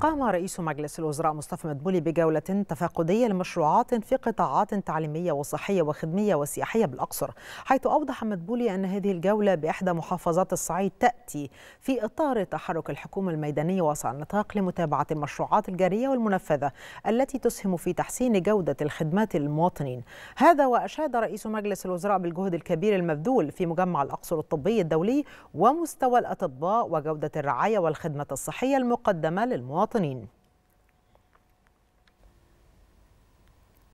قام رئيس مجلس الوزراء مصطفى مدبولي بجولة تفاقدية لمشروعات في قطاعات تعليمية وصحية وخدمية وسياحية بالأقصر حيث أوضح مدبولي أن هذه الجولة بإحدى محافظات الصعيد تأتي في إطار تحرك الحكومة الميدانية واسع النطاق لمتابعة المشروعات الجارية والمنفذة التي تسهم في تحسين جودة الخدمات للمواطنين هذا وأشاد رئيس مجلس الوزراء بالجهد الكبير المبذول في مجمع الأقصر الطبي الدولي ومستوى الأطباء وجودة الرعاية والخدمة الصحية المقدمة للمواطنين المواطنين